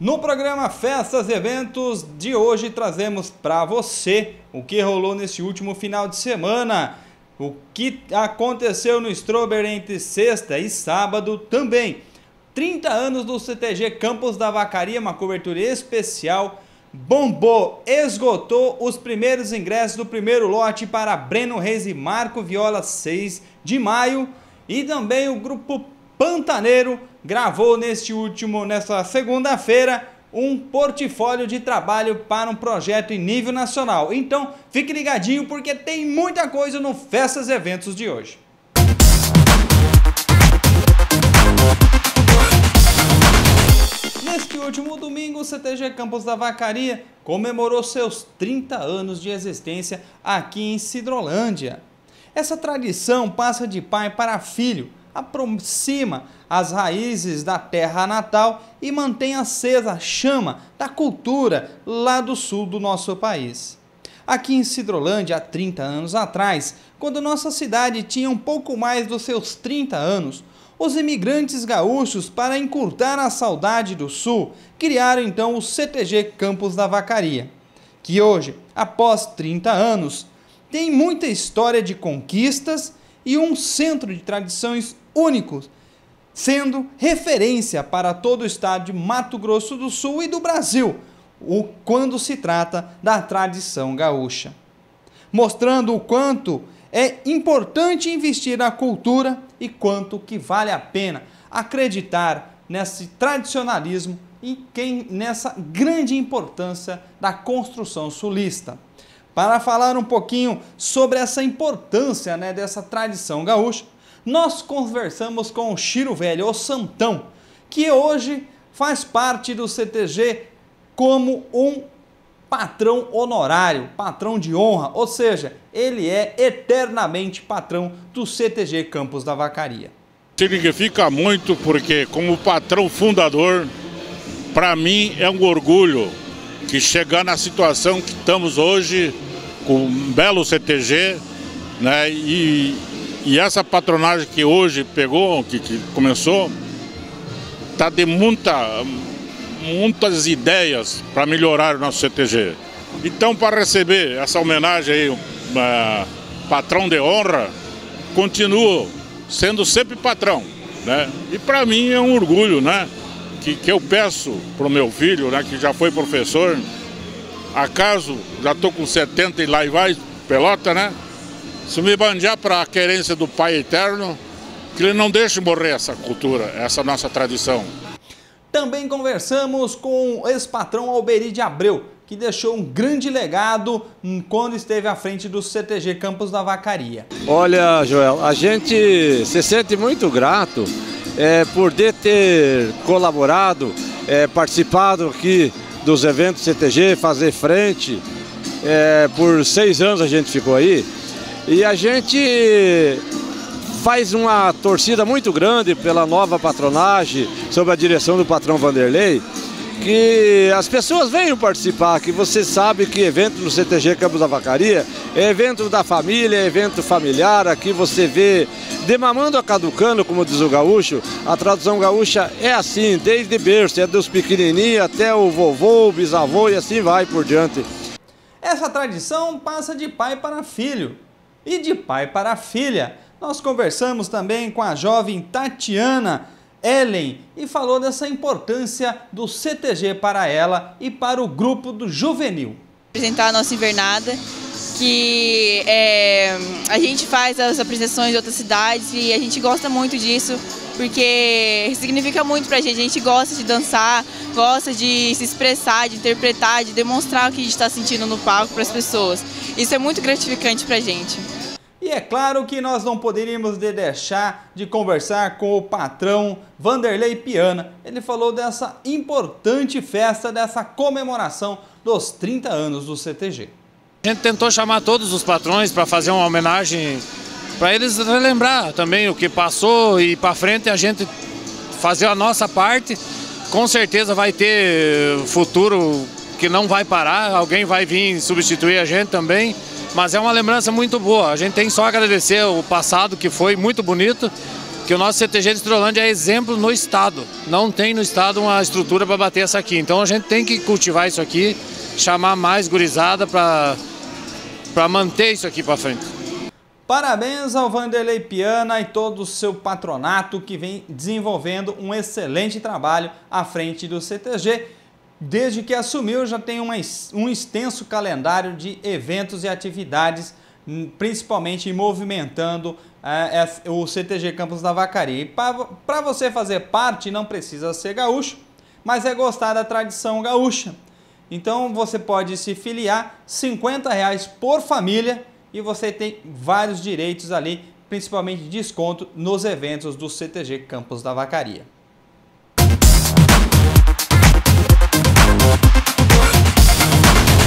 No programa Festas e Eventos de hoje trazemos para você o que rolou nesse último final de semana, o que aconteceu no Strober entre sexta e sábado também. 30 anos do CTG Campos da Vacaria, uma cobertura especial, bombou, esgotou os primeiros ingressos do primeiro lote para Breno Reis e Marco Viola 6 de maio e também o grupo Pantaneiro gravou neste último, nesta segunda-feira, um portfólio de trabalho para um projeto em nível nacional. Então, fique ligadinho porque tem muita coisa no Festas e Eventos de hoje. Neste último domingo, o CTG Campos da Vacaria comemorou seus 30 anos de existência aqui em Sidrolândia. Essa tradição passa de pai para filho aproxima as raízes da terra natal e mantém acesa a chama da cultura lá do sul do nosso país. Aqui em Cidrolândia, há 30 anos atrás, quando nossa cidade tinha um pouco mais dos seus 30 anos, os imigrantes gaúchos, para encurtar a saudade do Sul, criaram então o CTG Campos da Vacaria, que hoje, após 30 anos, tem muita história de conquistas e um centro de tradições únicos, sendo referência para todo o estado de Mato Grosso do Sul e do Brasil, o quando se trata da tradição gaúcha. Mostrando o quanto é importante investir na cultura e quanto que vale a pena acreditar nesse tradicionalismo e quem nessa grande importância da construção sulista. Para falar um pouquinho sobre essa importância né, dessa tradição gaúcha, nós conversamos com o Chiro Velho, o Santão, que hoje faz parte do CTG como um patrão honorário, patrão de honra, ou seja, ele é eternamente patrão do CTG Campos da Vacaria. Significa muito porque, como patrão fundador, para mim é um orgulho que chegar na situação que estamos hoje, com um belo CTG, né, e, e essa patronagem que hoje pegou, que, que começou, está de muita, muitas ideias para melhorar o nosso CTG. Então, para receber essa homenagem aí, uh, patrão de honra, continuo sendo sempre patrão. Né? E para mim é um orgulho né? que, que eu peço para o meu filho, né? que já foi professor, acaso já estou com 70 e lá e vai, pelota, né? se me bandear para a querência do Pai Eterno, que ele não deixe morrer essa cultura, essa nossa tradição. Também conversamos com o ex-patrão Alberi de Abreu, que deixou um grande legado quando esteve à frente do CTG Campos da Vacaria. Olha, Joel, a gente se sente muito grato é, por ter colaborado, é, participado aqui dos eventos CTG, fazer frente. É, por seis anos a gente ficou aí. E a gente faz uma torcida muito grande pela nova patronagem, sob a direção do patrão Vanderlei, que as pessoas venham participar, que você sabe que evento no CTG Campos da Vacaria é evento da família, é evento familiar, aqui você vê demamando a caducando como diz o gaúcho, a tradução gaúcha é assim, desde berço, é dos pequenininhos até o vovô, o bisavô e assim vai por diante. Essa tradição passa de pai para filho e de pai para filha. Nós conversamos também com a jovem Tatiana Ellen e falou dessa importância do CTG para ela e para o grupo do juvenil. Apresentar a nossa invernada, que é, a gente faz as apresentações de outras cidades e a gente gosta muito disso porque significa muito pra gente. A gente gosta de dançar, gosta de se expressar, de interpretar, de demonstrar o que a gente está sentindo no palco para as pessoas. Isso é muito gratificante pra gente. E é claro que nós não poderíamos deixar de conversar com o patrão Vanderlei Piana. Ele falou dessa importante festa, dessa comemoração dos 30 anos do CTG. A gente tentou chamar todos os patrões para fazer uma homenagem para eles relembrar também o que passou e para frente a gente fazer a nossa parte. Com certeza vai ter futuro que não vai parar, alguém vai vir substituir a gente também. Mas é uma lembrança muito boa. A gente tem só agradecer o passado que foi muito bonito, que o nosso CTG de Estrolândia é exemplo no estado. Não tem no estado uma estrutura para bater essa aqui. Então a gente tem que cultivar isso aqui, chamar mais gurizada para manter isso aqui para frente. Parabéns ao Vanderlei Piana e todo o seu patronato que vem desenvolvendo um excelente trabalho à frente do CTG. Desde que assumiu, já tem uma, um extenso calendário de eventos e atividades, hum, principalmente movimentando uh, o CTG Campos da Vacaria. E para você fazer parte, não precisa ser gaúcho, mas é gostar da tradição gaúcha. Então você pode se filiar, R$ 50 por família e você tem vários direitos ali, principalmente desconto nos eventos do CTG Campos da Vacaria.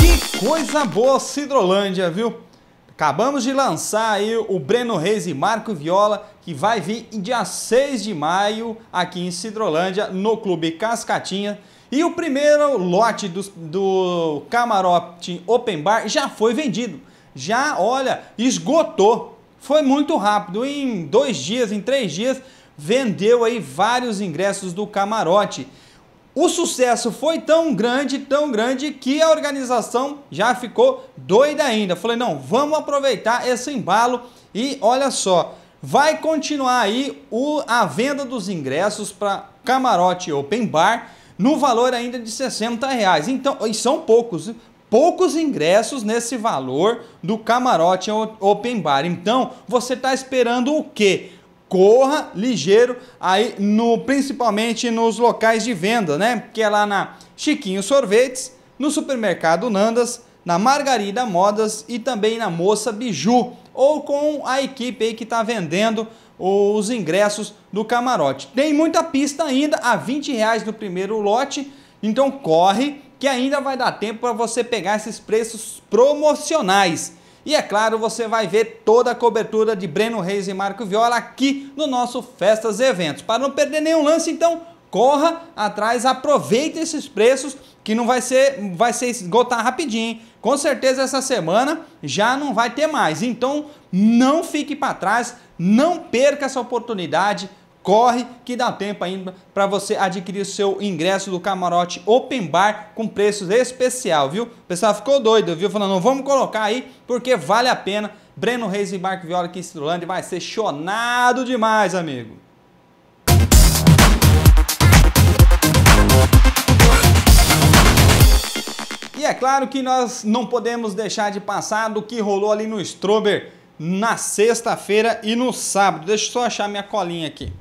Que coisa boa Cidrolândia, viu? Acabamos de lançar aí o Breno Reis e Marco Viola, que vai vir em dia 6 de maio aqui em Cidrolândia, no Clube Cascatinha. E o primeiro lote do, do camarote Open Bar já foi vendido já, olha, esgotou. Foi muito rápido. Em dois dias, em três dias, vendeu aí vários ingressos do camarote. O sucesso foi tão grande, tão grande, que a organização já ficou doida ainda. Falei, não, vamos aproveitar esse embalo e olha só, vai continuar aí o, a venda dos ingressos para camarote open bar no valor ainda de 60 reais. Então, e são poucos, poucos ingressos nesse valor do camarote open bar. Então, você está esperando o quê? Corra ligeiro aí no principalmente nos locais de venda, né? Que é lá na Chiquinho Sorvetes, no supermercado Nandas, na Margarida Modas e também na Moça Biju, ou com a equipe aí que está vendendo os ingressos do camarote. Tem muita pista ainda, a 20 reais no primeiro lote, então corre que ainda vai dar tempo para você pegar esses preços promocionais. E é claro, você vai ver toda a cobertura de Breno Reis e Marco Viola aqui no nosso Festas e Eventos. Para não perder nenhum lance, então corra atrás, aproveite esses preços que não vai ser, vai ser esgotar rapidinho. Hein? Com certeza essa semana já não vai ter mais. Então não fique para trás, não perca essa oportunidade Corre que dá tempo ainda para você adquirir o seu ingresso do camarote Open Bar com preços especial, viu? O pessoal ficou doido, viu? Falando, não vamos colocar aí porque vale a pena. Breno Reis e Marco Viola aqui em Cirulândia vai ser chonado demais, amigo. E é claro que nós não podemos deixar de passar do que rolou ali no Strober na sexta-feira e no sábado. Deixa eu só achar minha colinha aqui.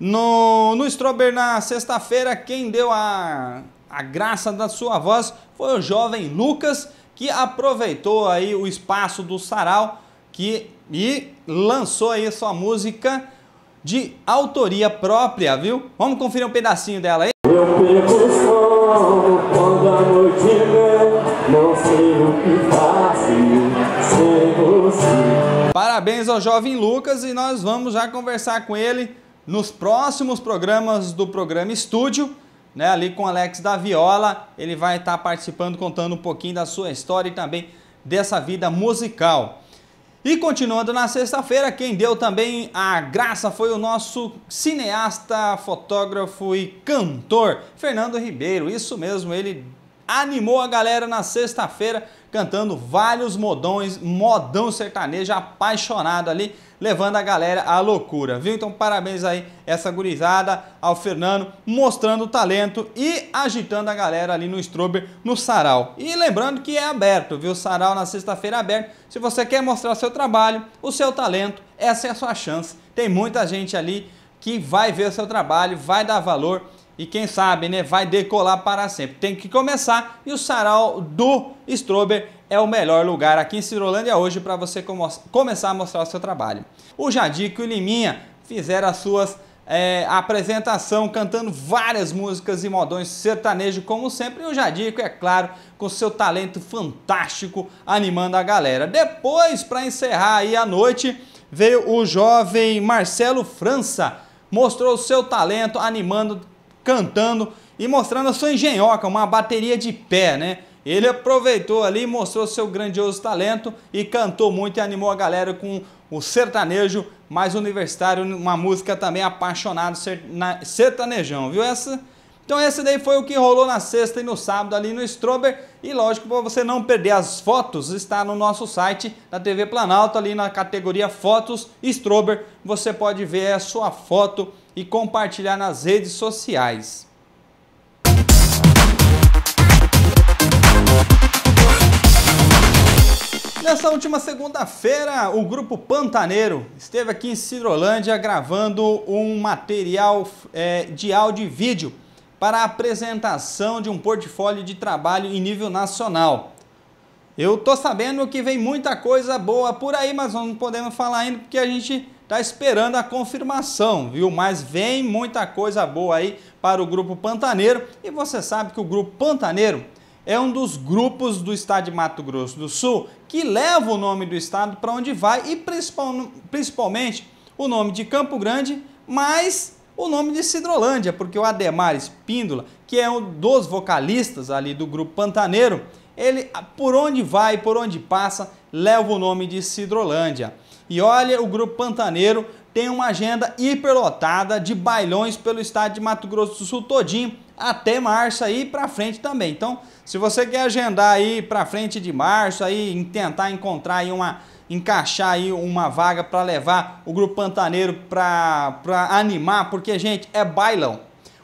No, no Strober, na sexta-feira, quem deu a, a graça da sua voz foi o jovem Lucas, que aproveitou aí o espaço do sarau que, e lançou aí sua música de autoria própria, viu? Vamos conferir um pedacinho dela aí. Eu sono quando a noite vem, não sei o que sem você. Parabéns ao jovem Lucas e nós vamos já conversar com ele nos próximos programas do programa Estúdio, né, ali com Alex da Viola, ele vai estar tá participando, contando um pouquinho da sua história e também dessa vida musical. E continuando na sexta-feira, quem deu também a graça foi o nosso cineasta, fotógrafo e cantor, Fernando Ribeiro. Isso mesmo, ele animou a galera na sexta-feira cantando vários modões, modão sertanejo apaixonado ali levando a galera à loucura, viu? Então parabéns aí essa gurizada ao Fernando, mostrando o talento e agitando a galera ali no Strober, no sarau. E lembrando que é aberto, viu? Sarau na sexta-feira é aberto. Se você quer mostrar seu trabalho, o seu talento, essa é a sua chance. Tem muita gente ali que vai ver o seu trabalho, vai dar valor e quem sabe, né, vai decolar para sempre. Tem que começar e o sarau do Strober é o melhor lugar aqui em Cirolândia hoje para você começar a mostrar o seu trabalho. O Jadico e o Liminha fizeram as suas é, apresentação cantando várias músicas e modões sertanejo, como sempre. E o Jadico, é claro, com seu talento fantástico, animando a galera. Depois, para encerrar aí a noite, veio o jovem Marcelo França, mostrou seu talento, animando cantando e mostrando a sua engenhoca, uma bateria de pé, né? Ele aproveitou ali, mostrou seu grandioso talento e cantou muito e animou a galera com o sertanejo mais universitário, uma música também apaixonado sertanejão, viu? Essa então esse daí foi o que rolou na sexta e no sábado ali no Strober. E lógico, para você não perder as fotos, está no nosso site da TV Planalto, ali na categoria Fotos Strober. Você pode ver a sua foto e compartilhar nas redes sociais. Nessa última segunda-feira, o grupo Pantaneiro esteve aqui em Cidrolândia gravando um material é, de áudio e vídeo para a apresentação de um portfólio de trabalho em nível nacional. Eu tô sabendo que vem muita coisa boa por aí, mas não podemos falar ainda porque a gente está esperando a confirmação, viu? Mas vem muita coisa boa aí para o Grupo Pantaneiro e você sabe que o Grupo Pantaneiro é um dos grupos do estado de Mato Grosso do Sul que leva o nome do estado para onde vai e principalmente o nome de Campo Grande, mas o nome de Cidrolândia, porque o Ademar Espíndola, que é um dos vocalistas ali do grupo Pantaneiro, ele ah, por onde vai, por onde passa, leva o nome de Cidrolândia. E olha, o grupo Pantaneiro tem uma agenda hiperlotada de bailões pelo estado de Mato Grosso do Sul todinho, até março aí para frente também. Então, se você quer agendar aí para frente de março aí, tentar encontrar aí uma encaixar aí uma vaga para levar o grupo pantaneiro para animar, porque gente, é bailão.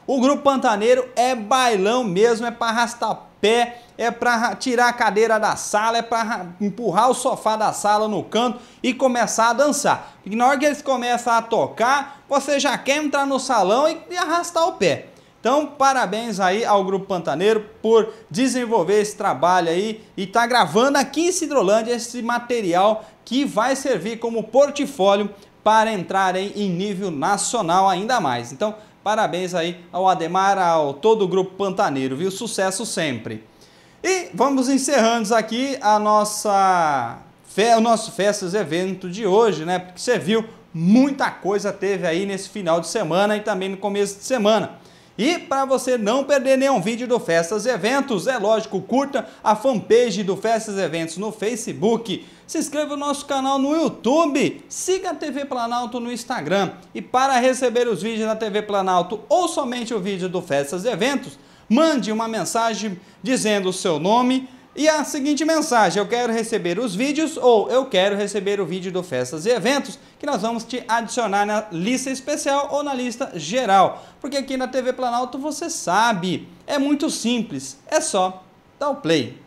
O grupo pantaneiro é bailão mesmo, é para arrastar pé, é para tirar a cadeira da sala, é para empurrar o sofá da sala no canto e começar a dançar. E na hora que eles começam a tocar, você já quer entrar no salão e arrastar o pé. Então, parabéns aí ao Grupo Pantaneiro por desenvolver esse trabalho aí e tá gravando aqui em Cidrolândia esse material que vai servir como portfólio para entrar em nível nacional ainda mais. Então, Parabéns aí ao Ademar, ao todo o grupo Pantaneiro, viu? Sucesso sempre. E vamos encerrando aqui a nossa o nosso festas evento de hoje, né? Porque você viu muita coisa teve aí nesse final de semana e também no começo de semana. E para você não perder nenhum vídeo do Festas e Eventos, é lógico, curta a fanpage do Festas e Eventos no Facebook, se inscreva no nosso canal no YouTube, siga a TV Planalto no Instagram. E para receber os vídeos da TV Planalto ou somente o vídeo do Festas e Eventos, mande uma mensagem dizendo o seu nome, e a seguinte mensagem, eu quero receber os vídeos ou eu quero receber o vídeo do Festas e Eventos, que nós vamos te adicionar na lista especial ou na lista geral. Porque aqui na TV Planalto você sabe, é muito simples, é só dar o play.